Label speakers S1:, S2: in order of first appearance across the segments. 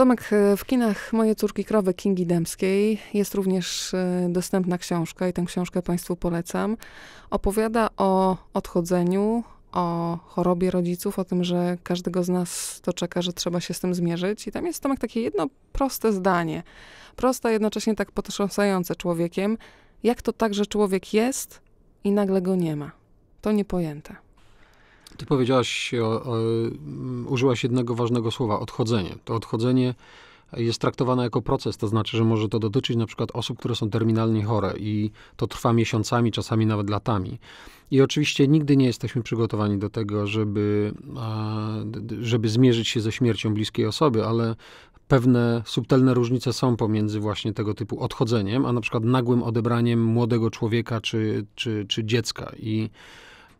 S1: Tomek, e, w kinach Moje córki krowy Kingi Dębskiej jest również e, dostępna książka i tę książkę Państwu polecam. Opowiada o odchodzeniu, o chorobie rodziców, o tym, że każdego z nas to czeka, że trzeba się z tym zmierzyć. I tam jest Tomek takie jedno proste zdanie, proste, jednocześnie tak potrząsające człowiekiem. Jak to tak, że człowiek jest i nagle go nie ma? To niepojęte.
S2: Ty powiedziałaś, o, o, użyłaś jednego ważnego słowa odchodzenie. To odchodzenie jest traktowane jako proces, to znaczy, że może to dotyczyć na przykład osób, które są terminalnie chore i to trwa miesiącami, czasami nawet latami. I oczywiście nigdy nie jesteśmy przygotowani do tego, żeby, żeby zmierzyć się ze śmiercią bliskiej osoby, ale pewne subtelne różnice są pomiędzy właśnie tego typu odchodzeniem, a na przykład nagłym odebraniem młodego człowieka czy, czy, czy dziecka. I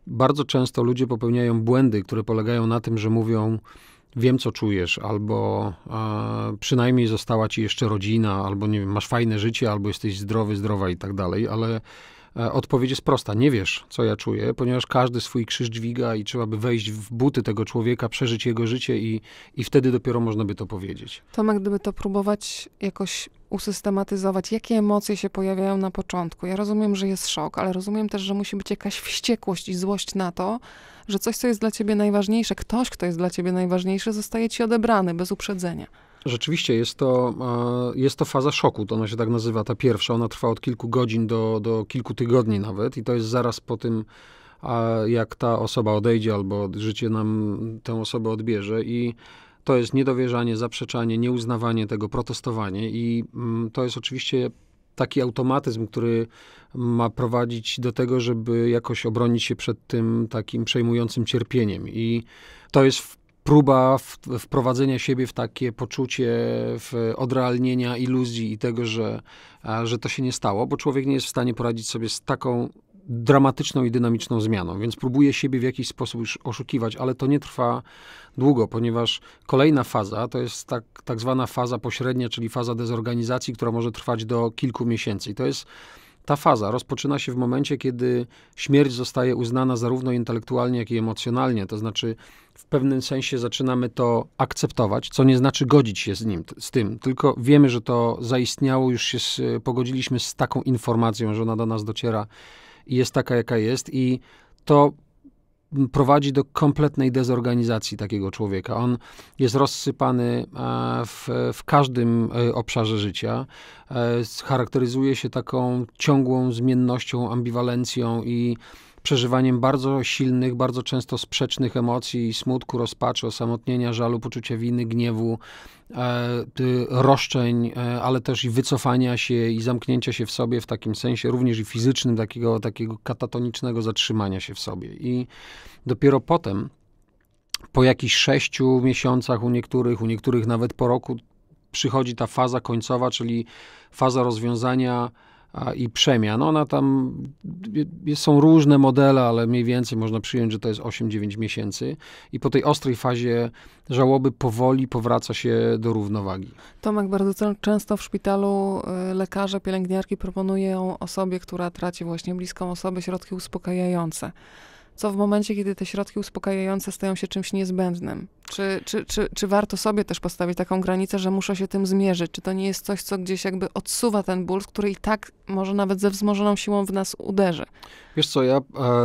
S2: bardzo często ludzie popełniają błędy, które polegają na tym, że mówią, wiem co czujesz, albo e, przynajmniej została ci jeszcze rodzina, albo nie wiem, masz fajne życie, albo jesteś zdrowy, zdrowa i tak dalej, ale e, odpowiedź jest prosta. Nie wiesz, co ja czuję, ponieważ każdy swój krzyż dźwiga i trzeba by wejść w buty tego człowieka, przeżyć jego życie i, i wtedy dopiero można by to powiedzieć.
S1: Tomek, gdyby to próbować jakoś usystematyzować, jakie emocje się pojawiają na początku. Ja rozumiem, że jest szok, ale rozumiem też, że musi być jakaś wściekłość i złość na to, że coś, co jest dla ciebie najważniejsze, ktoś, kto jest dla ciebie najważniejszy, zostaje ci odebrany bez uprzedzenia.
S2: Rzeczywiście jest to, jest to faza szoku, to ona się tak nazywa, ta pierwsza. Ona trwa od kilku godzin do, do kilku tygodni nawet i to jest zaraz po tym, jak ta osoba odejdzie albo życie nam tę osobę odbierze i to jest niedowierzanie, zaprzeczanie, nieuznawanie tego, protestowanie i mm, to jest oczywiście taki automatyzm, który ma prowadzić do tego, żeby jakoś obronić się przed tym takim przejmującym cierpieniem i to jest próba wprowadzenia siebie w takie poczucie w odrealnienia iluzji i tego, że, że to się nie stało, bo człowiek nie jest w stanie poradzić sobie z taką dramatyczną i dynamiczną zmianą, więc próbuję siebie w jakiś sposób już oszukiwać, ale to nie trwa długo, ponieważ kolejna faza to jest tak, tak zwana faza pośrednia, czyli faza dezorganizacji, która może trwać do kilku miesięcy. I to jest ta faza rozpoczyna się w momencie, kiedy śmierć zostaje uznana zarówno intelektualnie, jak i emocjonalnie. To znaczy, w pewnym sensie zaczynamy to akceptować, co nie znaczy godzić się z nim, z tym, tylko wiemy, że to zaistniało, już się pogodziliśmy z taką informacją, że ona do nas dociera i jest taka, jaka jest, i to prowadzi do kompletnej dezorganizacji takiego człowieka. On jest rozsypany e, w, w każdym e, obszarze życia. E, charakteryzuje się taką ciągłą zmiennością, ambiwalencją i przeżywaniem bardzo silnych, bardzo często sprzecznych emocji, smutku, rozpaczy, osamotnienia, żalu, poczucia winy, gniewu, e, roszczeń, e, ale też i wycofania się i zamknięcia się w sobie w takim sensie również i fizycznym, takiego, takiego katatonicznego zatrzymania się w sobie. I dopiero potem, po jakichś sześciu miesiącach u niektórych, u niektórych nawet po roku, przychodzi ta faza końcowa, czyli faza rozwiązania i przemian. No, ona tam, są różne modele, ale mniej więcej można przyjąć, że to jest 8-9 miesięcy. I po tej ostrej fazie żałoby powoli powraca się do równowagi.
S1: Tomek, bardzo często w szpitalu y, lekarze, pielęgniarki proponują osobie, która traci właśnie bliską osobę, środki uspokajające co w momencie, kiedy te środki uspokajające stają się czymś niezbędnym? Czy, czy, czy, czy warto sobie też postawić taką granicę, że muszę się tym zmierzyć? Czy to nie jest coś, co gdzieś jakby odsuwa ten ból, który i tak może nawet ze wzmożoną siłą w nas uderzy?
S2: Wiesz co, ja e,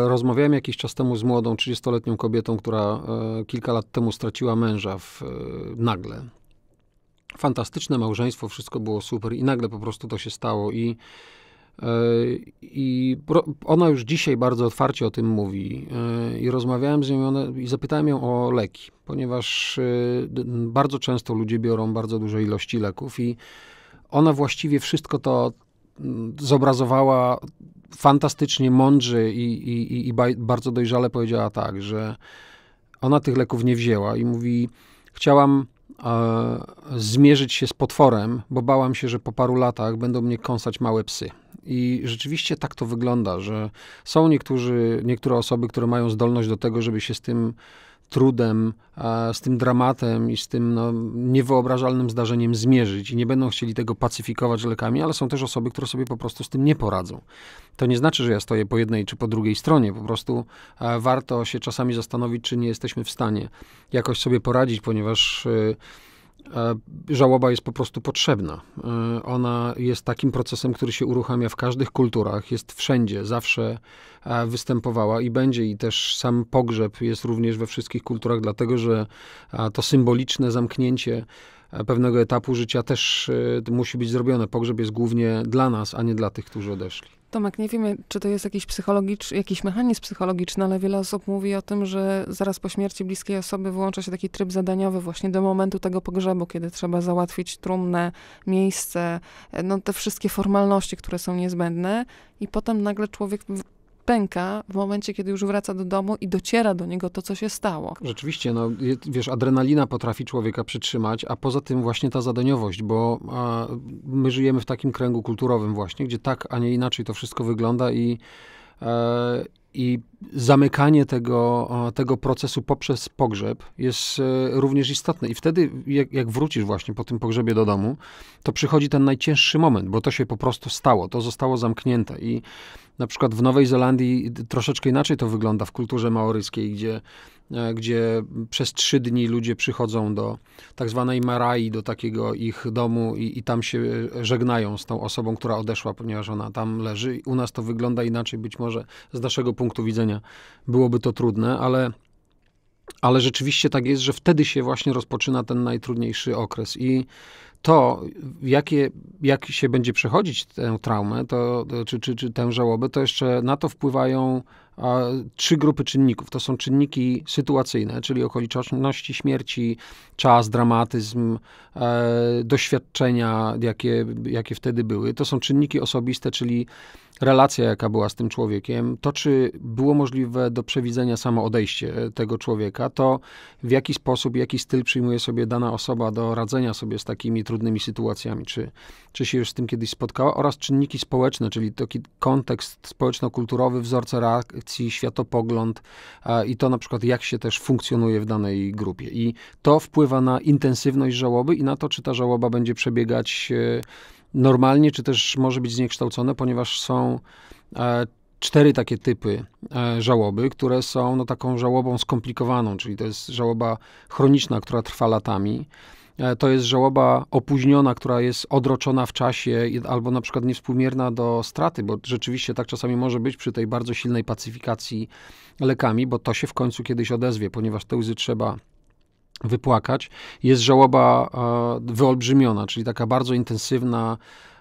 S2: rozmawiałem jakiś czas temu z młodą 30-letnią kobietą, która e, kilka lat temu straciła męża w, e, nagle fantastyczne małżeństwo, wszystko było super i nagle po prostu to się stało i E, I ona już dzisiaj bardzo otwarcie o tym mówi. E, I rozmawiałem z nią i zapytałem ją o leki, ponieważ e, bardzo często ludzie biorą bardzo duże ilości leków, i ona właściwie wszystko to zobrazowała fantastycznie mądrze i, i, i bardzo dojrzale powiedziała tak, że ona tych leków nie wzięła i mówi: Chciałam zmierzyć się z potworem, bo bałam się, że po paru latach będą mnie kąsać małe psy. I rzeczywiście tak to wygląda, że są niektórzy, niektóre osoby, które mają zdolność do tego, żeby się z tym trudem, z tym dramatem i z tym no, niewyobrażalnym zdarzeniem zmierzyć i nie będą chcieli tego pacyfikować lekami, ale są też osoby, które sobie po prostu z tym nie poradzą. To nie znaczy, że ja stoję po jednej czy po drugiej stronie, po prostu warto się czasami zastanowić, czy nie jesteśmy w stanie jakoś sobie poradzić, ponieważ. Yy, Żałoba jest po prostu potrzebna. E, ona jest takim procesem, który się uruchamia w każdych kulturach, jest wszędzie, zawsze występowała i będzie, i też sam pogrzeb jest również we wszystkich kulturach, dlatego że to symboliczne zamknięcie e, pewnego etapu życia też e, musi być zrobione. Pogrzeb jest głównie dla nas, a nie dla tych, którzy odeszli.
S1: Tomek, nie wiemy, czy to jest jakiś, psychologicz, jakiś mechanizm psychologiczny, ale wiele osób mówi o tym, że zaraz po śmierci bliskiej osoby wyłącza się taki tryb zadaniowy właśnie do momentu tego pogrzebu, kiedy trzeba załatwić trumnę, miejsce, e, no te wszystkie formalności, które są niezbędne i potem nagle człowiek pęka w momencie, kiedy już wraca do domu i dociera do niego to, co się stało.
S2: Rzeczywiście, no wiesz, adrenalina potrafi człowieka przytrzymać, a poza tym właśnie ta zadaniowość, bo a, my żyjemy w takim kręgu kulturowym właśnie, gdzie tak, a nie inaczej to wszystko wygląda i e, i zamykanie tego, tego procesu poprzez pogrzeb jest e, również istotne. I wtedy, jak, jak, wrócisz właśnie po tym pogrzebie do domu, to przychodzi ten najcięższy moment, bo to się po prostu stało, to zostało zamknięte. I na przykład w Nowej Zelandii troszeczkę inaczej to wygląda w kulturze maoryskiej, gdzie, e, gdzie przez trzy dni ludzie przychodzą do tak zwanej Marai, do takiego ich domu i, i tam się e, żegnają z tą osobą, która odeszła, ponieważ ona tam leży. U nas to wygląda inaczej, być może z naszego punktu widzenia byłoby to trudne, ale ale rzeczywiście tak jest, że wtedy się właśnie rozpoczyna ten najtrudniejszy okres. I to, jakie, jak się będzie przechodzić tę traumę, to, czy, czy, czy tę żałobę, to jeszcze na to wpływają a, trzy grupy czynników. To są czynniki sytuacyjne, czyli okoliczności śmierci, czas, dramatyzm, e, doświadczenia, jakie, jakie wtedy były. To są czynniki osobiste, czyli relacja, jaka była z tym człowiekiem, to czy było możliwe do przewidzenia samo odejście e, tego człowieka, to w jaki sposób, jaki styl przyjmuje sobie dana osoba do radzenia sobie z takimi trudnymi sytuacjami, czy, czy się już z tym kiedyś spotkała, oraz czynniki społeczne, czyli taki kontekst społeczno-kulturowy, wzorce reakcji, światopogląd a, i to na przykład jak się też funkcjonuje w danej grupie. I to wpływa na intensywność żałoby i na to, czy ta żałoba będzie przebiegać e, normalnie, czy też może być zniekształcone, ponieważ są e, cztery takie typy e, żałoby, które są no, taką żałobą skomplikowaną, czyli to jest żałoba chroniczna, która trwa latami. E, to jest żałoba opóźniona, która jest odroczona w czasie albo na przykład niewspółmierna do straty, bo rzeczywiście tak czasami może być przy tej bardzo silnej pacyfikacji lekami, bo to się w końcu kiedyś odezwie, ponieważ te łzy trzeba wypłakać. Jest żałoba e, wyolbrzymiona, czyli taka bardzo intensywna,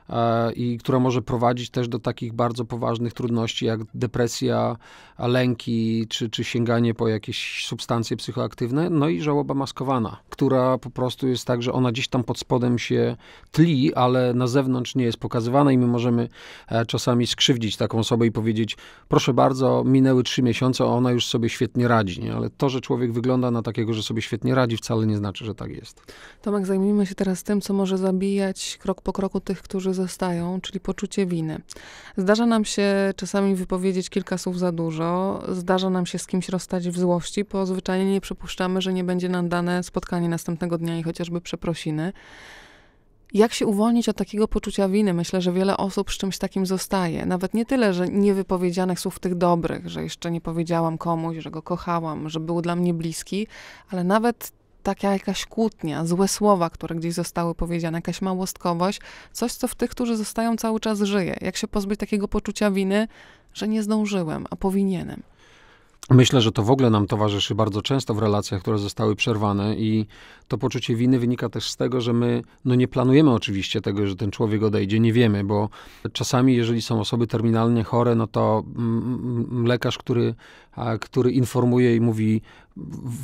S2: E, i która może prowadzić też do takich bardzo poważnych trudności jak depresja, lęki czy, czy sięganie po jakieś substancje psychoaktywne. No i żałoba maskowana, która po prostu jest tak, że ona gdzieś tam pod spodem się tli, ale na zewnątrz nie jest pokazywana i my możemy e, czasami skrzywdzić taką osobę i powiedzieć: Proszę bardzo, minęły trzy miesiące, a ona już sobie świetnie radzi. Nie? Ale to, że człowiek wygląda na takiego, że sobie świetnie radzi, wcale nie znaczy, że tak jest.
S1: Tomek, zajmijmy się teraz tym, co może zabijać krok po kroku tych, którzy zostają, czyli poczucie winy. Zdarza nam się czasami wypowiedzieć kilka słów za dużo, zdarza nam się z kimś rozstać w złości, bo zwyczajnie nie przypuszczamy, że nie będzie nam dane spotkanie następnego dnia i chociażby przeprosiny. Jak się uwolnić od takiego poczucia winy? Myślę, że wiele osób z czymś takim zostaje. Nawet nie tyle, że niewypowiedzianych słów tych dobrych, że jeszcze nie powiedziałam komuś, że go kochałam, że był dla mnie bliski, ale nawet taka jakaś kłótnia, złe słowa, które gdzieś zostały powiedziane, jakaś małostkowość, coś, co w tych, którzy zostają cały czas żyje. Jak się pozbyć takiego poczucia winy, że nie zdążyłem, a powinienem.
S2: Myślę, że to w ogóle nam towarzyszy bardzo często w relacjach, które zostały przerwane, i to poczucie winy wynika też z tego, że my no nie planujemy oczywiście tego, że ten człowiek odejdzie, nie wiemy, bo czasami, jeżeli są osoby terminalnie chore, no to lekarz, który, który informuje i mówi,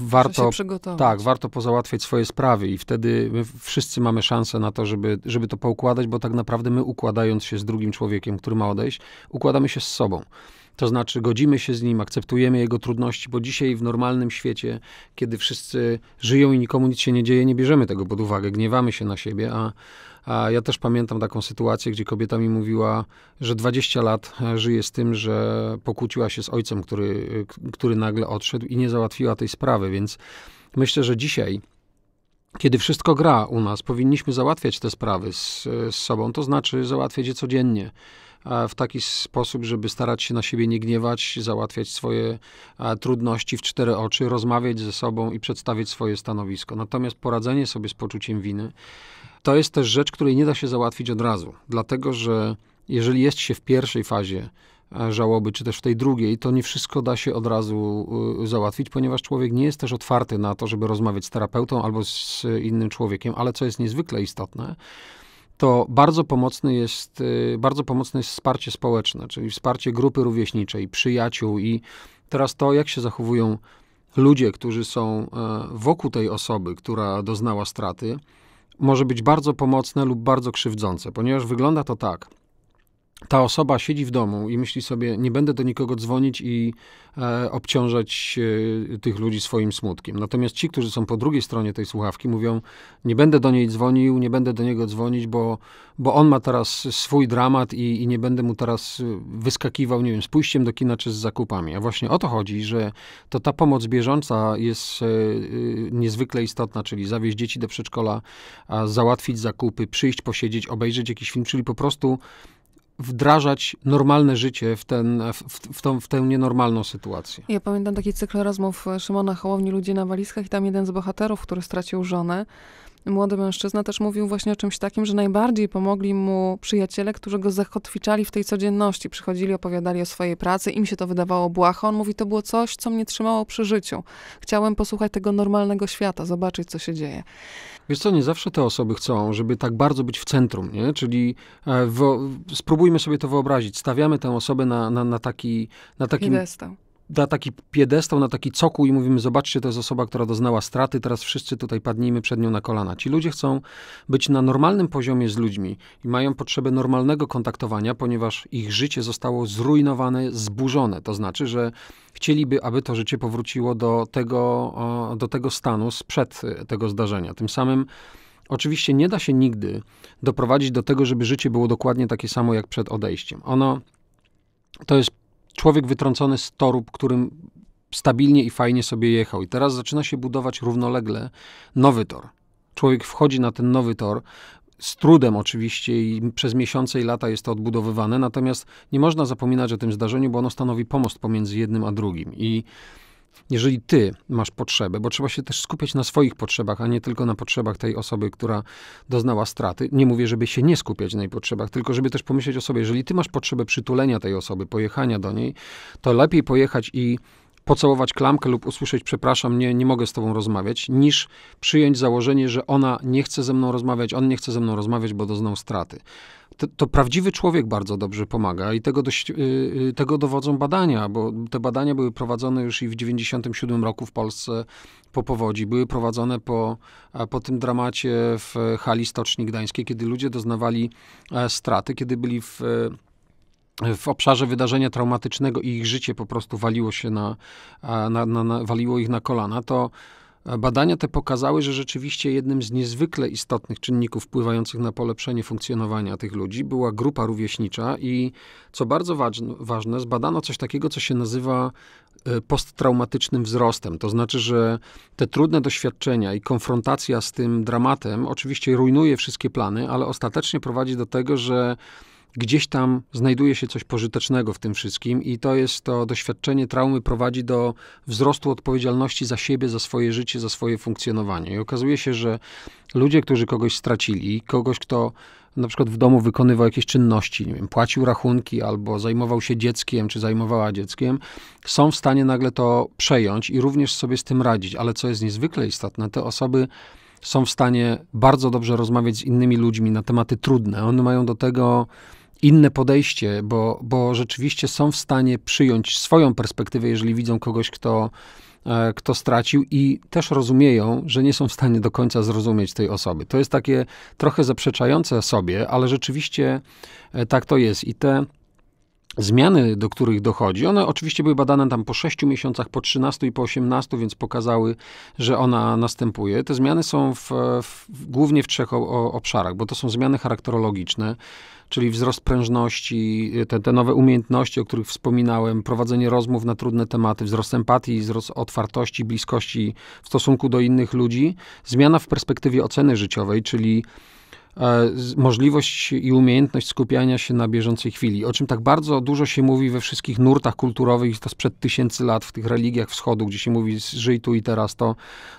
S2: warto, tak, warto pozałatwiać swoje sprawy i wtedy wszyscy mamy szansę na to, żeby, żeby to poukładać, bo tak naprawdę my układając się z drugim człowiekiem, który ma odejść, układamy się z sobą. To znaczy godzimy się z nim, akceptujemy jego trudności, bo dzisiaj w normalnym świecie, kiedy wszyscy żyją i nikomu nic się nie dzieje, nie bierzemy tego pod uwagę, gniewamy się na siebie, a, a ja też pamiętam taką sytuację, gdzie kobieta mi mówiła, że 20 lat e, żyje z tym, że pokłóciła się z ojcem, który, e, który nagle odszedł i nie załatwiła tej sprawy, więc myślę, że dzisiaj kiedy wszystko gra u nas, powinniśmy załatwiać te sprawy z, e, z sobą, to znaczy załatwiać je codziennie. E, w taki sposób, żeby starać się na siebie nie gniewać, załatwiać swoje e, trudności w cztery oczy, rozmawiać ze sobą i przedstawiać swoje stanowisko. Natomiast poradzenie sobie z poczuciem winy to jest też rzecz, której nie da się załatwić od razu, dlatego że jeżeli jest się w pierwszej fazie e, żałoby, czy też w tej drugiej, to nie wszystko da się od razu załatwić, ponieważ człowiek nie jest też otwarty na to, żeby rozmawiać z terapeutą albo z innym człowiekiem, ale co jest niezwykle istotne, to bardzo pomocne jest, y, bardzo pomocne jest wsparcie społeczne, czyli wsparcie grupy rówieśniczej, przyjaciół i teraz to, jak się zachowują ludzie, którzy są e, wokół tej osoby, która doznała straty, może być bardzo pomocne lub bardzo krzywdzące, ponieważ wygląda to tak – ta osoba siedzi w domu i myśli sobie, nie będę do nikogo dzwonić i e, obciążać e, tych ludzi swoim smutkiem. Natomiast ci, którzy są po drugiej stronie tej słuchawki, mówią, nie będę do niej dzwonił, nie będę do niego dzwonić, bo, bo on ma teraz swój dramat i, i nie będę mu teraz wyskakiwał, nie wiem, z pójściem do kina czy z zakupami. A właśnie o to chodzi, że to ta pomoc bieżąca jest e, e niezwykle istotna, czyli zawieźć dzieci do przedszkola, załatwić zakupy, przyjść, posiedzieć, obejrzeć jakiś film, czyli po prostu wdrażać normalne życie w, ten, w, w, tą, w tę nienormalną sytuację.
S1: Ja pamiętam taki cykl rozmów Szymona Hołowni, Ludzie na walizkach i tam jeden z bohaterów, który stracił żonę, młody mężczyzna, też mówił właśnie o czymś takim, że najbardziej pomogli mu przyjaciele, którzy go zakotwiczali w tej codzienności. Przychodzili, opowiadali o swojej pracy, im się to wydawało błaho. On mówi, to było coś, co mnie trzymało przy życiu. Chciałem posłuchać tego normalnego świata, zobaczyć, co się dzieje.
S2: Wiesz co, nie zawsze te osoby chcą, żeby tak bardzo być w centrum, nie? Czyli e, w, spróbujmy sobie to wyobrazić. Stawiamy tę osobę na, na, na taki... Na takim, Piedestał da taki piedestał, na taki cokół i mówimy, zobaczcie, to jest osoba, która doznała straty, teraz wszyscy tutaj padnijmy przed nią na kolana. Ci ludzie chcą być na normalnym poziomie z ludźmi i mają potrzebę normalnego kontaktowania, ponieważ ich życie zostało zrujnowane, zburzone. To znaczy, że chcieliby, aby to życie powróciło do tego, do tego stanu sprzed e, tego zdarzenia. Tym samym Oczywiście nie da się nigdy doprowadzić do tego, żeby życie było dokładnie takie samo jak przed odejściem. Ono to jest człowiek wytrącony z torób, którym stabilnie i fajnie sobie jechał. I teraz zaczyna się budować równolegle nowy tor. Człowiek wchodzi na ten nowy tor, z trudem oczywiście i przez miesiące i lata jest to odbudowywane, natomiast nie można zapominać o tym zdarzeniu, bo ono stanowi pomost pomiędzy jednym a drugim. I jeżeli ty masz potrzebę, bo trzeba się też skupiać na swoich potrzebach, a nie tylko na potrzebach tej osoby, która doznała straty. Nie mówię, żeby się nie skupiać na jej potrzebach, tylko żeby też pomyśleć o sobie, jeżeli ty masz potrzebę przytulenia tej osoby, pojechania do niej, to lepiej pojechać i pocałować klamkę lub usłyszeć przepraszam, nie, nie mogę z tobą rozmawiać, niż przyjąć założenie, że ona nie chce ze mną rozmawiać, on nie chce ze mną rozmawiać, bo doznał straty to, prawdziwy człowiek bardzo dobrze pomaga i tego, dość, y, y, tego dowodzą badania, bo te badania były prowadzone już i w 97 roku w Polsce po powodzi. Były prowadzone po, e, po tym dramacie w hali Stoczni Gdańskiej, kiedy ludzie doznawali e, straty, kiedy byli w e, w obszarze wydarzenia traumatycznego i ich życie po prostu waliło się na, na, na, na waliło ich na kolana, to Badania te pokazały, że rzeczywiście jednym z niezwykle istotnych czynników wpływających na polepszenie funkcjonowania tych ludzi była grupa rówieśnicza i co bardzo ważne, zbadano coś takiego, co się nazywa e, posttraumatycznym wzrostem. To znaczy, że te trudne doświadczenia i konfrontacja z tym dramatem oczywiście rujnuje wszystkie plany, ale ostatecznie prowadzi do tego, że gdzieś tam znajduje się coś pożytecznego w tym wszystkim i to jest to doświadczenie traumy prowadzi do wzrostu odpowiedzialności za siebie, za swoje życie, za swoje funkcjonowanie. I okazuje się, że ludzie, którzy kogoś stracili, kogoś, kto na przykład w domu wykonywał jakieś czynności, nie wiem, płacił rachunki albo zajmował się dzieckiem, czy zajmowała dzieckiem, są w stanie nagle to przejąć i również sobie z tym radzić. Ale co jest niezwykle istotne, te osoby są w stanie bardzo dobrze rozmawiać z innymi ludźmi na tematy trudne. One mają do tego inne podejście, bo, bo rzeczywiście są w stanie przyjąć swoją perspektywę, jeżeli widzą kogoś, kto, e, kto stracił i też rozumieją, że nie są w stanie do końca zrozumieć tej osoby. To jest takie trochę zaprzeczające sobie, ale rzeczywiście e, tak to jest. I te Zmiany, do których dochodzi, one oczywiście były badane tam po 6 miesiącach, po 13 i po 18, więc pokazały, że ona następuje. Te zmiany są w, w, głównie w trzech obszarach, bo to są zmiany charakterologiczne, czyli wzrost prężności, te, te nowe umiejętności, o których wspominałem, prowadzenie rozmów na trudne tematy, wzrost empatii, wzrost otwartości, bliskości w stosunku do innych ludzi, zmiana w perspektywie oceny życiowej, czyli możliwość i umiejętność skupiania się na bieżącej chwili, o czym tak bardzo dużo się mówi we wszystkich nurtach kulturowych, to sprzed tysięcy lat w tych religiach wschodu, gdzie się mówi żyj tu i teraz, to,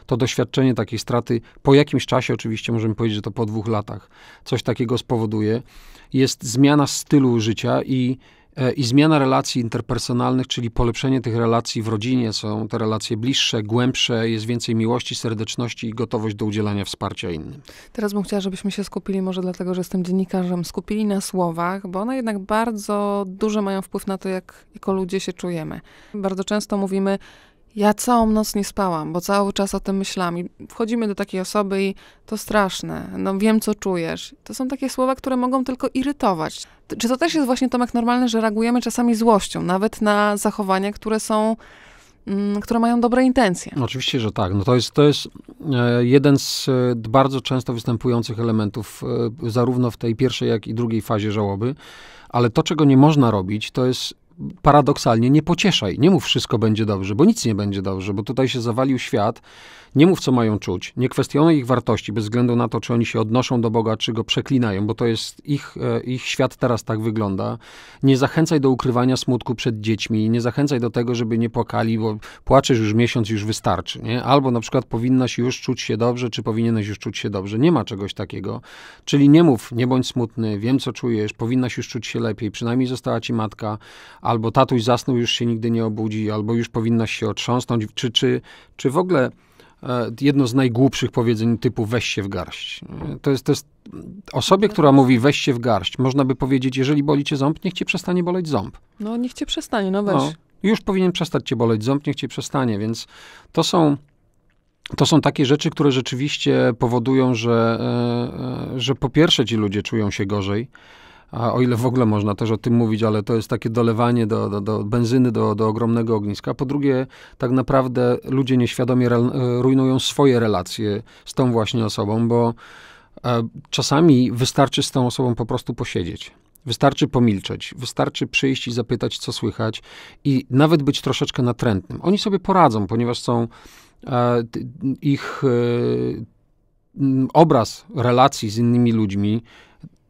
S2: to doświadczenie takiej straty po jakimś czasie, oczywiście możemy powiedzieć, że to po dwóch latach, coś takiego spowoduje, jest zmiana stylu życia i E, i zmiana relacji interpersonalnych, czyli polepszenie tych relacji w rodzinie, są te relacje bliższe, głębsze, jest więcej miłości, serdeczności i gotowość do udzielania wsparcia innym.
S1: Teraz bym chciała, żebyśmy się skupili, może dlatego, że jestem dziennikarzem, skupili na słowach, bo one jednak bardzo duże mają wpływ na to, jak jako ludzie się czujemy. Bardzo często mówimy, ja całą noc nie spałam, bo cały czas o tym myślałam. I wchodzimy do takiej osoby i to straszne, no wiem co czujesz. To są takie słowa, które mogą tylko irytować. Czy to też jest właśnie, Tomek, normalne, że reagujemy czasami złością, nawet na zachowania, które są mm, które mają dobre intencje. No,
S2: oczywiście, że tak. No to, jest, to jest e, jeden z e, bardzo często występujących elementów, e, zarówno w tej pierwszej, jak i drugiej fazie żałoby. Ale to, czego nie można robić, to jest paradoksalnie nie pocieszaj, nie mów wszystko będzie dobrze, bo nic nie będzie dobrze, bo tutaj się zawalił świat, nie mów, co mają czuć, nie kwestionuj ich wartości, bez względu na to, czy oni się odnoszą do Boga, czy go przeklinają, bo to jest ich, e, ich świat teraz tak wygląda. Nie zachęcaj do ukrywania smutku przed dziećmi, nie zachęcaj do tego, żeby nie płakali, bo płaczesz już miesiąc, już wystarczy, nie? Albo na przykład powinnaś już czuć się dobrze, czy powinieneś już czuć się dobrze. Nie ma czegoś takiego. Czyli nie mów, nie bądź smutny, wiem, co czujesz, powinnaś już czuć się lepiej, przynajmniej została ci matka, albo tatuś zasnął, już się nigdy nie obudzi, albo już powinnaś się otrząsnąć, czy, czy, czy w ogóle E, jedno z najgłupszych powiedzeń typu weź się w garść. E, to jest, to jest osobie, która mówi weź się w garść, można by powiedzieć, jeżeli boli cię ząb, niech cię przestanie boleć ząb.
S1: No, niech cię przestanie, no weź. No,
S2: już powinien przestać cię boleć ząb, niech cię przestanie, więc to są to są takie rzeczy, które rzeczywiście powodują, że, e, że po pierwsze ci ludzie czują się gorzej, a o ile w ogóle można też o tym mówić, ale to jest takie dolewanie do, do, do benzyny, do, do ogromnego ogniska. Po drugie, tak naprawdę ludzie nieświadomie re, e, rujnują swoje relacje z tą właśnie osobą, bo e, czasami wystarczy z tą osobą po prostu posiedzieć. Wystarczy pomilczeć, wystarczy przyjść i zapytać, co słychać, i nawet być troszeczkę natrętnym. Oni sobie poradzą, ponieważ są e, ich e, obraz relacji z innymi ludźmi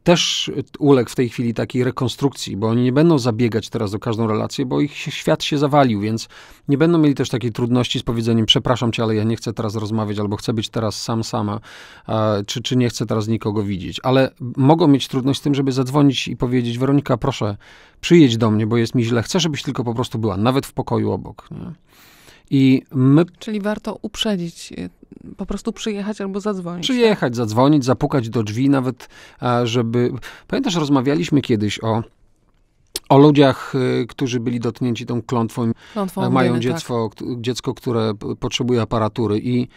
S2: też uległ w tej chwili takiej rekonstrukcji, bo oni nie będą zabiegać teraz o każdą relację, bo ich świat się zawalił, więc nie będą mieli też takiej trudności z powiedzeniem: Przepraszam cię, ale ja nie chcę teraz rozmawiać, albo chcę być teraz sam, sama, czy, czy nie chcę teraz nikogo widzieć. Ale mogą mieć trudność z tym, żeby zadzwonić i powiedzieć: Weronika, proszę, przyjedź do mnie, bo jest mi źle, chcę, żebyś tylko po prostu była, nawet w pokoju obok. Nie? I my... Czyli warto
S1: uprzedzić y, po prostu przyjechać albo zadzwonić.
S2: Przyjechać, tak? zadzwonić, zapukać do drzwi, nawet żeby. Pamiętasz, rozmawialiśmy kiedyś o o ludziach, y, którzy byli dotknięci tą klątwą, klątwą mają dziecko, tak. dziecko, które potrzebuje aparatury i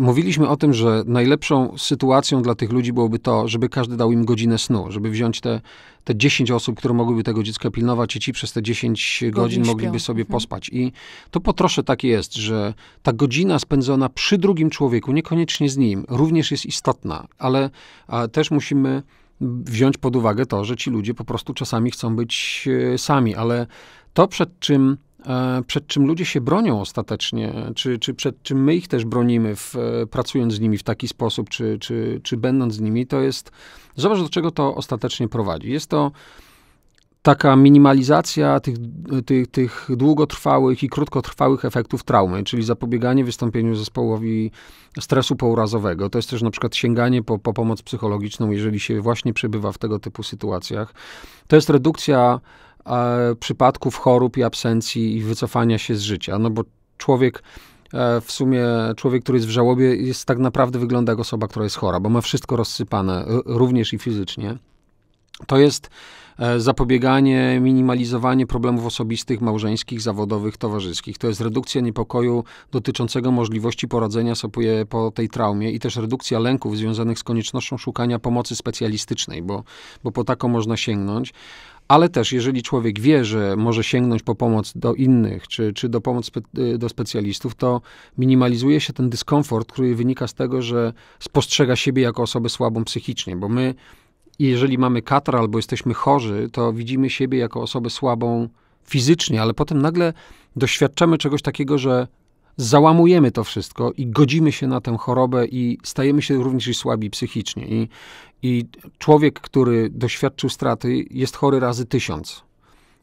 S2: Mówiliśmy o tym, że najlepszą sytuacją dla tych ludzi byłoby to, żeby każdy dał im godzinę snu, żeby wziąć te, te 10 osób, które mogłyby tego dziecka pilnować, i ci przez te 10 godzin, godzin mogliby sobie mhm. pospać. I to po trosze tak jest, że ta godzina spędzona przy drugim człowieku, niekoniecznie z nim, również jest istotna, ale też musimy wziąć pod uwagę to, że ci ludzie po prostu czasami chcą być e, sami, ale to przed czym E, przed czym ludzie się bronią ostatecznie, czy, czy przed czym my ich też bronimy, w, e, pracując z nimi w taki sposób, czy, czy, czy będąc z nimi, to jest. Zobacz, do czego to ostatecznie prowadzi. Jest to taka minimalizacja tych, tych, tych długotrwałych i krótkotrwałych efektów traumy, czyli zapobieganie wystąpieniu zespołowi stresu pourazowego. To jest też na przykład sięganie po, po pomoc psychologiczną, jeżeli się właśnie przebywa w tego typu sytuacjach. To jest redukcja E, przypadków chorób i absencji i wycofania się z życia. No bo człowiek e, w sumie człowiek, który jest w żałobie, jest tak naprawdę wygląda jak osoba, która jest chora, bo ma wszystko rozsypane, również i fizycznie. To jest E, zapobieganie, minimalizowanie problemów osobistych, małżeńskich, zawodowych, towarzyskich. To jest redukcja niepokoju dotyczącego możliwości poradzenia sobie po tej traumie i też redukcja lęków związanych z koniecznością szukania pomocy specjalistycznej, bo, bo po taką można sięgnąć ale też jeżeli człowiek wie, że może sięgnąć po pomoc do innych, czy, czy do pomoc spe, y, do specjalistów, to minimalizuje się ten dyskomfort, który wynika z tego, że spostrzega siebie jako osobę słabą psychicznie, bo my jeżeli mamy katar albo jesteśmy chorzy, to widzimy siebie jako osobę słabą fizycznie, ale potem nagle doświadczamy czegoś takiego, że załamujemy to wszystko i godzimy się na tę chorobę i stajemy się również i słabi psychicznie. I, i człowiek, który doświadczył straty, jest chory razy tysiąc.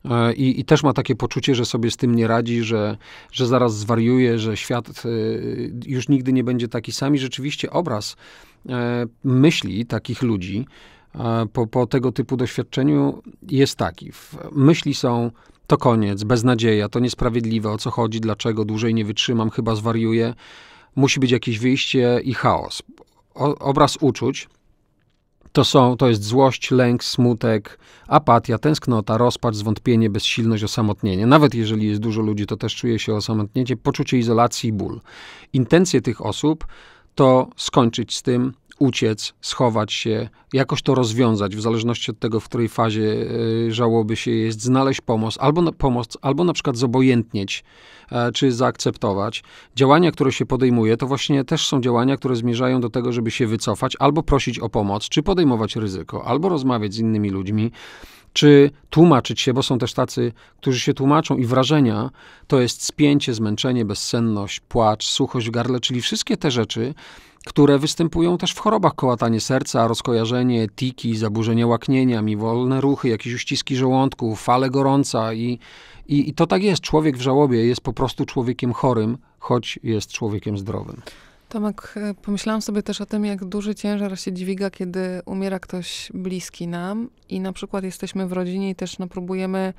S2: E, I, I, też ma takie poczucie, że sobie z tym nie radzi, że, że zaraz zwariuje, że świat e, już nigdy nie będzie taki sam. I rzeczywiście obraz e, myśli takich ludzi po, po tego typu doświadczeniu jest taki. Myśli są to koniec, beznadzieja, to niesprawiedliwe, o co chodzi, dlaczego, dłużej nie wytrzymam, chyba zwariuję. Musi być jakieś wyjście i chaos. O, obraz uczuć to, są, to jest złość, lęk, smutek, apatia, tęsknota, rozpacz, zwątpienie, bezsilność, osamotnienie. Nawet jeżeli jest dużo ludzi, to też czuje się osamotnienie, poczucie izolacji i ból. Intencje tych osób to skończyć z tym, uciec, schować się, jakoś to rozwiązać, w zależności od tego, w której fazie e, żałoby się jest, znaleźć pomoc, albo na, pomoc, albo na przykład zobojętnieć, e, czy zaakceptować. Działania, które się podejmuje, to właśnie też są działania, które zmierzają do tego, żeby się wycofać, albo prosić o pomoc, czy podejmować ryzyko, albo rozmawiać z innymi ludźmi czy tłumaczyć się, bo są też tacy, którzy się tłumaczą i wrażenia to jest spięcie, zmęczenie, bezsenność, płacz, suchość w garle, czyli wszystkie te rzeczy, które występują też w chorobach kołatanie serca, rozkojarzenie, tiki, zaburzenie łaknienia, miwolne ruchy, jakieś uściski żołądku, fale gorąca i, i, i to tak jest. Człowiek w żałobie jest po prostu człowiekiem chorym, choć jest człowiekiem zdrowym.
S1: Tomek, e, pomyślałam sobie też o tym, jak duży ciężar się dźwiga, kiedy umiera ktoś bliski nam i na przykład jesteśmy w rodzinie i też no, próbujemy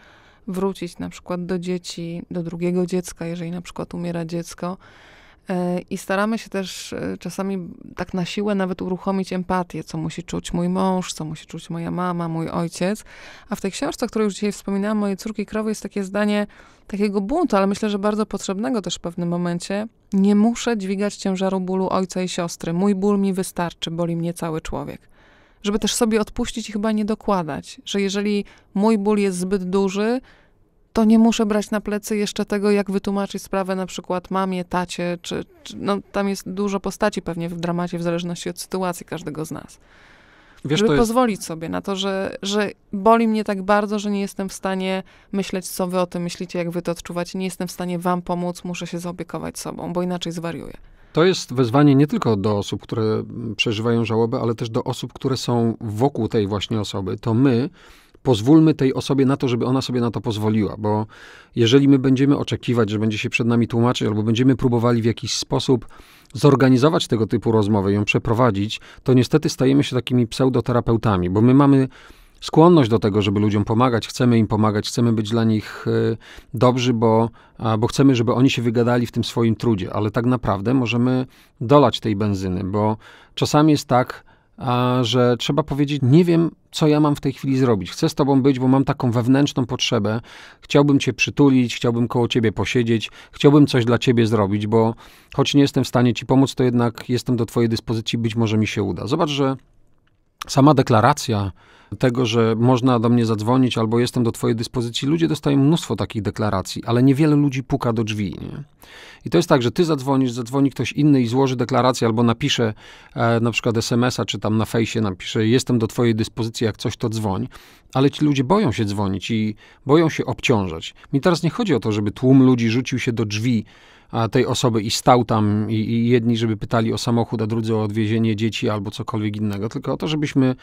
S1: wrócić na przykład do dzieci, do drugiego dziecka, jeżeli na przykład umiera dziecko. E, I staramy się też e, czasami tak na siłę nawet uruchomić empatię, co musi czuć mój mąż, co musi czuć moja mama, mój ojciec. A w tej książce, o której już dzisiaj wspominałam, mojej córki Krowy, jest takie zdanie takiego buntu, ale myślę, że bardzo potrzebnego też w pewnym momencie. Nie muszę dźwigać ciężaru bólu ojca i siostry. Mój ból mi wystarczy, boli mnie cały człowiek. Żeby też sobie odpuścić i chyba nie dokładać, że jeżeli mój ból jest zbyt duży, to nie muszę brać na plecy jeszcze tego, jak wytłumaczyć sprawę na przykład mamie, tacie, czy, czy no, tam jest dużo postaci pewnie w dramacie, w zależności od sytuacji każdego z nas. Wiesz, żeby pozwolić sobie na to, że, że boli mnie tak bardzo, że nie jestem w stanie myśleć, co wy o tym myślicie, jak wy to odczuwacie. Nie jestem w stanie wam pomóc, muszę się zaopiekować sobą, bo inaczej zwariuję.
S2: To jest wezwanie nie tylko do osób, które mm, przeżywają żałobę, ale też do osób, które są wokół tej właśnie osoby. To my pozwólmy tej osobie na to, żeby ona sobie na to pozwoliła, bo jeżeli my będziemy oczekiwać, że będzie się przed nami tłumaczyć, albo będziemy próbowali w jakiś sposób zorganizować tego typu rozmowę, ją przeprowadzić, to niestety stajemy się takimi pseudoterapeutami, bo my mamy skłonność do tego, żeby ludziom pomagać, chcemy im pomagać, chcemy być dla nich e, dobrzy, bo, bo chcemy, żeby oni się wygadali w tym swoim trudzie, ale tak naprawdę możemy dolać tej benzyny, bo czasami jest tak, a że trzeba powiedzieć, nie wiem, co ja mam w tej chwili zrobić. Chcę z tobą być, bo mam taką wewnętrzną potrzebę. Chciałbym cię przytulić, chciałbym koło ciebie posiedzieć, chciałbym coś dla ciebie zrobić, bo choć nie jestem w stanie ci pomóc, to jednak jestem do twojej dyspozycji, być może mi się uda. Zobacz, że sama deklaracja tego, że można do mnie zadzwonić albo jestem do Twojej dyspozycji, ludzie dostają mnóstwo takich deklaracji, ale niewiele ludzi puka do drzwi. Nie? I to jest tak, że Ty zadzwonisz, zadzwoni ktoś inny i złoży deklarację albo napisze e, na przykład SMS-a czy tam na fejsie napisze jestem do Twojej dyspozycji, jak coś to dzwoń. Ale ci ludzie boją się dzwonić i boją się obciążać. Mi teraz nie chodzi o to, żeby tłum ludzi rzucił się do drzwi a, tej osoby i stał tam i, i jedni, żeby pytali o samochód, a drudzy o odwiezienie dzieci albo cokolwiek innego, tylko o to, żebyśmy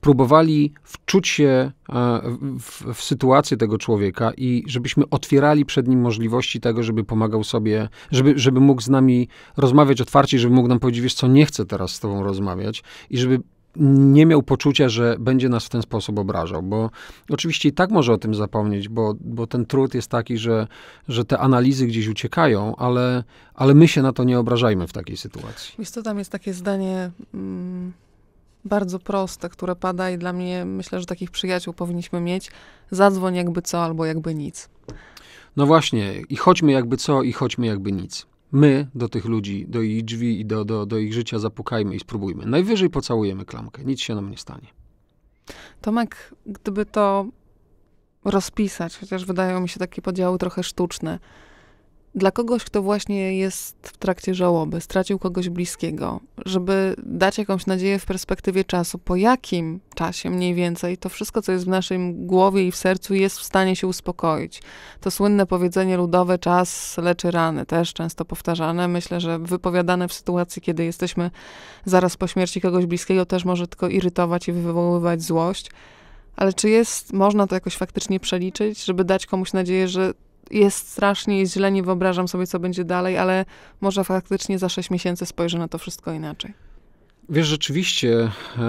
S2: próbowali wczuć się e, w, w, sytuację tego człowieka i żebyśmy otwierali przed nim możliwości tego, żeby pomagał sobie, żeby, żeby mógł z nami rozmawiać otwarcie, żeby mógł nam powiedzieć, wiesz co, nie chcę teraz z tobą rozmawiać i żeby nie miał poczucia, że będzie nas w ten sposób obrażał, bo oczywiście i tak może o tym zapomnieć, bo, bo ten trud jest taki, że, że te analizy gdzieś uciekają, ale, ale my się na to nie obrażajmy w takiej sytuacji.
S1: Wiesz co, tam jest takie zdanie mm, bardzo proste, które pada i dla mnie, myślę, że takich przyjaciół powinniśmy mieć. Zadzwoń jakby co albo jakby nic.
S2: No właśnie, i chodźmy jakby co i chodźmy jakby nic my do tych ludzi, do ich drzwi i do, do, do ich życia zapukajmy i spróbujmy. Najwyżej pocałujemy klamkę, nic się nam nie
S1: stanie. Tomek, gdyby to rozpisać, chociaż wydają mi się takie podziały trochę sztuczne, dla kogoś, kto właśnie jest w trakcie żałoby, stracił kogoś bliskiego, żeby dać jakąś nadzieję w perspektywie czasu, po jakim czasie mniej więcej to wszystko, co jest w naszym głowie i w sercu, jest w stanie się uspokoić. To słynne powiedzenie ludowe: czas leczy rany, też często powtarzane. Myślę, że wypowiadane w sytuacji, kiedy jesteśmy zaraz po śmierci kogoś bliskiego, też może tylko irytować i wywoływać złość. Ale czy jest, można to jakoś faktycznie przeliczyć, żeby dać komuś nadzieję, że jest strasznie, i źle, nie wyobrażam sobie, co będzie dalej, ale może faktycznie za sześć miesięcy spojrzę na to wszystko inaczej.
S2: Wiesz, rzeczywiście, e,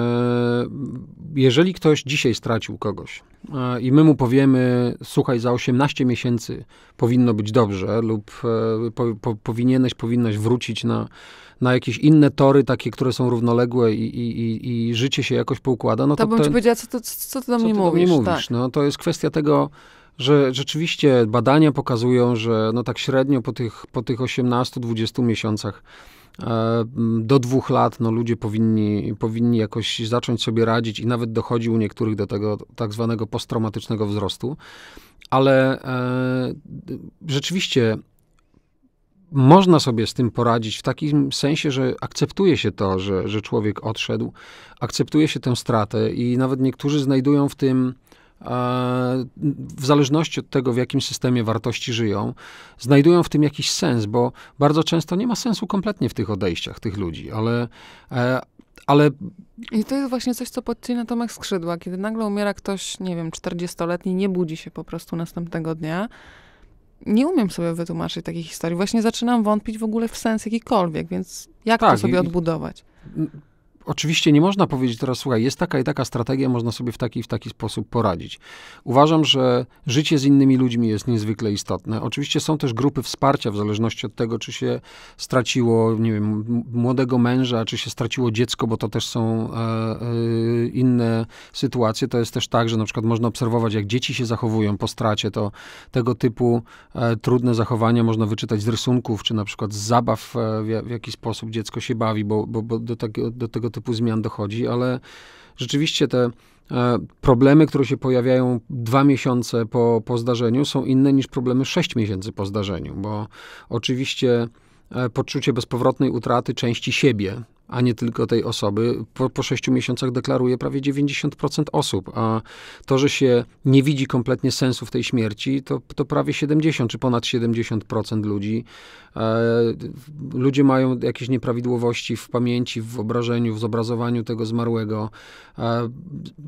S2: jeżeli ktoś dzisiaj stracił kogoś e, i my mu powiemy, słuchaj, za 18 miesięcy powinno być dobrze lub e, po, po, powinieneś, powinnaś wrócić na, na jakieś inne tory, takie, które są równoległe i, i, i życie się jakoś poukłada, no to... To bym ten, ci powiedziała,
S1: co, to, co ty do mnie co ty mówisz. Do mnie mówisz? Tak.
S2: No, to jest kwestia tego że rzeczywiście badania pokazują, że no tak średnio po tych, po tych 18-20 miesiącach e, do dwóch lat no, ludzie powinni, powinni jakoś zacząć sobie radzić i nawet dochodzi u niektórych do tego tak zwanego posttraumatycznego wzrostu. Ale e, rzeczywiście można sobie z tym poradzić w takim sensie, że akceptuje się to, że, że człowiek odszedł, akceptuje się tę stratę i nawet niektórzy znajdują w tym w zależności od tego, w jakim systemie wartości żyją, znajdują w tym jakiś sens, bo bardzo często nie ma sensu kompletnie w tych odejściach tych ludzi, ale. E, ale
S1: i to jest właśnie coś, co podcina Tomek skrzydła. Kiedy nagle umiera ktoś, nie wiem, 40-letni, nie budzi się po prostu następnego dnia, nie umiem sobie wytłumaczyć takich historii. Właśnie zaczynam wątpić w ogóle w sens jakikolwiek, więc jak tak, to sobie i, odbudować?
S2: Oczywiście nie można powiedzieć teraz, słuchaj, jest taka i taka strategia, można sobie w taki i w taki sposób poradzić. Uważam, że życie z innymi ludźmi jest niezwykle istotne. Oczywiście są też grupy wsparcia, w zależności od tego, czy się straciło, nie wiem, młodego męża, czy się straciło dziecko, bo to też są e, e, inne sytuacje. To jest też tak, że na przykład można obserwować, jak dzieci się zachowują po stracie, to tego typu e, trudne zachowania można wyczytać z rysunków, czy na przykład z zabaw, e, w, w jaki sposób dziecko się bawi, bo, bo, bo do, tak, do tego typu zmian dochodzi, ale rzeczywiście te e, problemy, które się pojawiają dwa miesiące po, po zdarzeniu, są inne niż problemy sześć miesięcy po zdarzeniu, bo oczywiście e, poczucie bezpowrotnej utraty części siebie a nie tylko tej osoby, po, po sześciu miesiącach deklaruje prawie 90% osób, a to, że się nie widzi kompletnie sensu w tej śmierci, to, to prawie 70 czy ponad 70% ludzi. E, ludzie mają jakieś nieprawidłowości w pamięci, w wyobrażeniu, w zobrazowaniu tego zmarłego. E,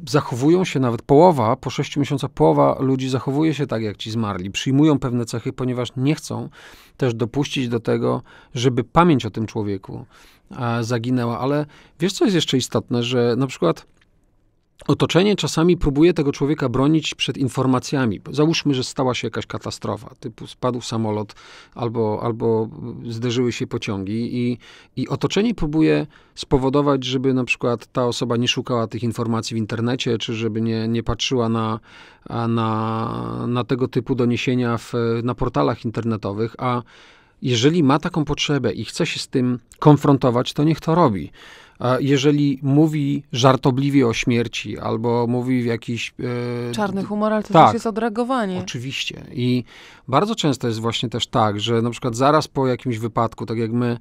S2: zachowują się nawet połowa, po sześciu miesiącach połowa ludzi zachowuje się tak, jak ci zmarli. Przyjmują pewne cechy, ponieważ nie chcą też dopuścić do tego, żeby pamięć o tym człowieku zaginęła. Ale wiesz, co jest jeszcze istotne, że na przykład Otoczenie czasami próbuje tego człowieka bronić przed informacjami. Załóżmy, że stała się jakaś katastrofa, typu spadł samolot albo, albo zderzyły się pociągi, i, i otoczenie próbuje spowodować, żeby na przykład ta osoba nie szukała tych informacji w internecie, czy żeby nie, nie patrzyła na, na, na tego typu doniesienia w, na portalach internetowych, a jeżeli ma taką potrzebę i chce się z tym konfrontować, to niech to robi. Jeżeli mówi żartobliwie o śmierci, albo mówi w jakiś. E, Czarny humor, ale to tak, też jest odreagowanie.
S1: Oczywiście.
S2: I bardzo często jest właśnie też tak, że na przykład zaraz po jakimś wypadku, tak jak my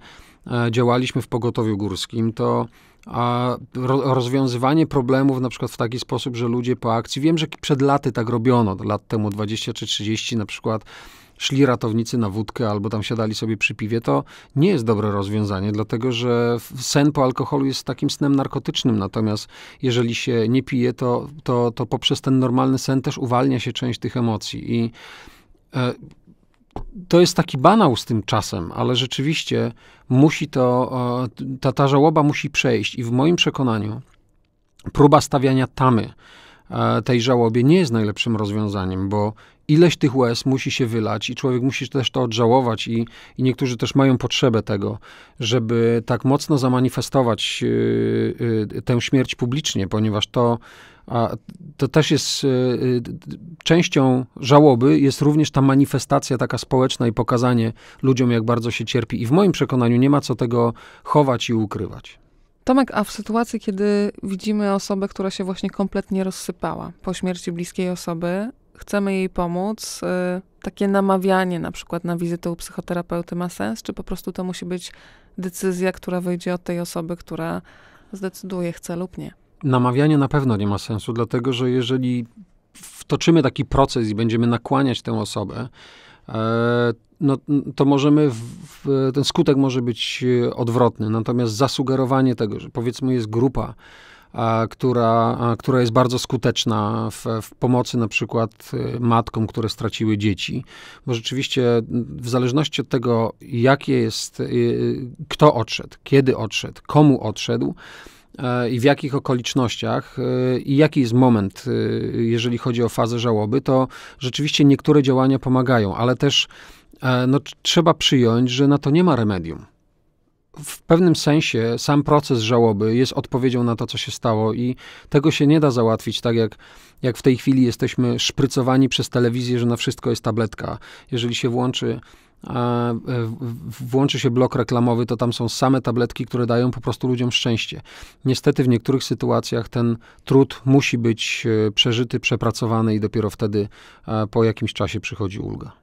S2: e, działaliśmy w pogotowiu górskim, to a rozwiązywanie problemów na przykład w taki sposób, że ludzie po akcji, wiem, że przed laty tak robiono, lat temu 20 czy 30 na przykład, szli ratownicy na wódkę albo tam siadali sobie przy piwie, to nie jest dobre rozwiązanie, dlatego że sen po alkoholu jest takim snem narkotycznym, natomiast jeżeli się nie pije, to, to, to poprzez ten normalny sen też uwalnia się część tych emocji i e, to jest taki banał z tym czasem, ale rzeczywiście musi to, ta, ta żałoba musi przejść i w moim przekonaniu próba stawiania tamy e, tej żałobie nie jest najlepszym rozwiązaniem, bo ileś tych łez musi się wylać i człowiek musi też to odżałować i, i niektórzy też mają potrzebę tego, żeby tak mocno zamanifestować y, y, tę śmierć publicznie, ponieważ to, a, to też jest y, częścią żałoby, jest również ta manifestacja taka społeczna i pokazanie ludziom, jak bardzo się cierpi. I w moim przekonaniu nie ma co tego chować i ukrywać.
S1: Tomek, a w sytuacji, kiedy widzimy osobę, która się właśnie kompletnie rozsypała po śmierci bliskiej osoby, chcemy jej pomóc, y, takie namawianie na przykład na wizytę u psychoterapeuty ma sens, czy po prostu to musi być decyzja, która wyjdzie od tej osoby, która zdecyduje, chce lub nie?
S2: Namawianie na pewno nie ma sensu, dlatego że jeżeli wtoczymy taki proces i będziemy nakłaniać tę osobę, e, no, to możemy, w, ten skutek może być e, odwrotny. Natomiast zasugerowanie tego, że powiedzmy jest grupa, która, która jest bardzo skuteczna w, w, pomocy na przykład y, matkom, które straciły dzieci. Bo rzeczywiście w zależności od tego, jakie jest, y, y, kto odszedł, kiedy odszedł, komu odszedł, e, i w jakich okolicznościach i jaki jest moment, jeżeli chodzi o fazę żałoby, to rzeczywiście niektóre działania pomagają, ale też e, no, trzeba przyjąć, że na to nie ma remedium w pewnym sensie sam proces żałoby jest odpowiedzią na to, co się stało, i tego się nie da załatwić tak, jak, jak w tej chwili jesteśmy szprycowani przez telewizję, że na wszystko jest tabletka. Jeżeli się włączy e, włączy się blok reklamowy, to tam są same tabletki, które dają po prostu ludziom szczęście. Niestety w niektórych sytuacjach ten trud musi być e, przeżyty, przepracowany i dopiero wtedy e, po jakimś czasie przychodzi ulga.